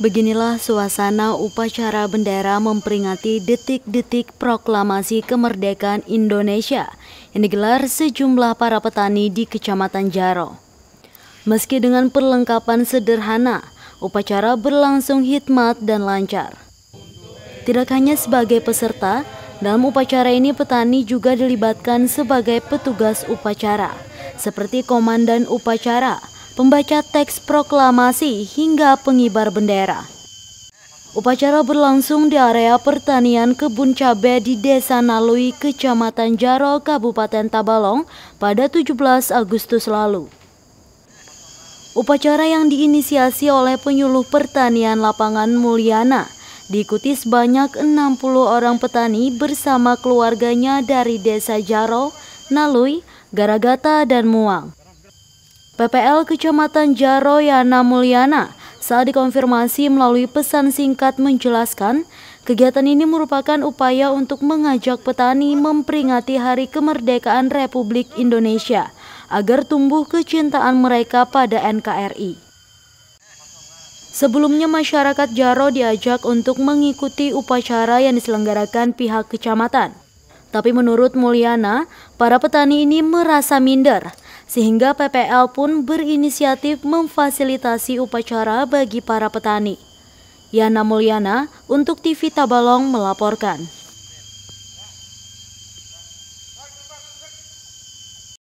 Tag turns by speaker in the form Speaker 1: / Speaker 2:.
Speaker 1: Beginilah suasana upacara bendera memperingati detik-detik proklamasi kemerdekaan Indonesia yang digelar sejumlah para petani di Kecamatan Jaro. Meski dengan perlengkapan sederhana, upacara berlangsung hikmat dan lancar. Tidak hanya sebagai peserta, dalam upacara ini petani juga dilibatkan sebagai petugas upacara, seperti komandan upacara, pembaca teks proklamasi hingga pengibar bendera. Upacara berlangsung di area pertanian kebun cabai di Desa Nalui, Kecamatan Jaro, Kabupaten Tabalong pada 17 Agustus lalu. Upacara yang diinisiasi oleh penyuluh pertanian lapangan Mulyana diikuti sebanyak 60 orang petani bersama keluarganya dari Desa Jaro, Nalui, Garagata, dan Muang. PPL Kecamatan Jaroyana Mulyana saat dikonfirmasi melalui pesan singkat menjelaskan kegiatan ini merupakan upaya untuk mengajak petani memperingati Hari Kemerdekaan Republik Indonesia agar tumbuh kecintaan mereka pada NKRI. Sebelumnya masyarakat Jaro diajak untuk mengikuti upacara yang diselenggarakan pihak kecamatan. Tapi menurut Mulyana, para petani ini merasa minder sehingga PPL pun berinisiatif memfasilitasi upacara bagi para petani. Yana Mulyana untuk TV Tabalong melaporkan.